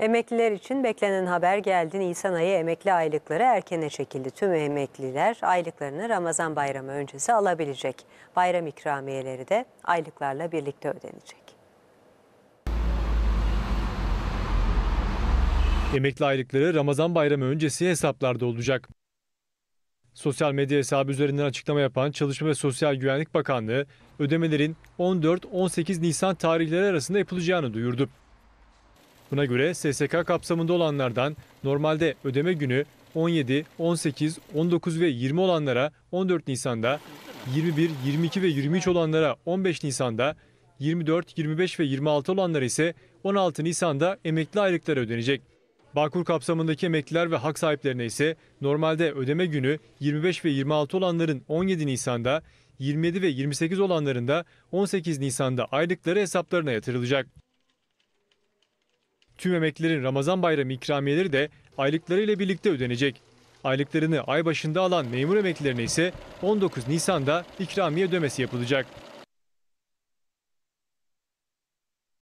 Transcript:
Emekliler için beklenen haber geldi. Nisan ayı emekli aylıkları erkene çekildi. Tüm emekliler aylıklarını Ramazan bayramı öncesi alabilecek. Bayram ikramiyeleri de aylıklarla birlikte ödenecek. Emekli aylıkları Ramazan bayramı öncesi hesaplarda olacak. Sosyal medya hesabı üzerinden açıklama yapan Çalışma ve Sosyal Güvenlik Bakanlığı ödemelerin 14-18 Nisan tarihleri arasında yapılacağını duyurdu. Buna göre SSK kapsamında olanlardan normalde ödeme günü 17, 18, 19 ve 20 olanlara 14 Nisan'da, 21, 22 ve 23 olanlara 15 Nisan'da, 24, 25 ve 26 olanlara ise 16 Nisan'da emekli aylıkları ödenecek. Bağkur kapsamındaki emekliler ve hak sahiplerine ise normalde ödeme günü 25 ve 26 olanların 17 Nisan'da, 27 ve 28 olanların da 18 Nisan'da aylıkları hesaplarına yatırılacak. Tüm emeklilerin Ramazan bayramı ikramiyeleri de aylıklarıyla birlikte ödenecek. Aylıklarını ay başında alan memur emeklilerine ise 19 Nisan'da ikramiye ödemesi yapılacak.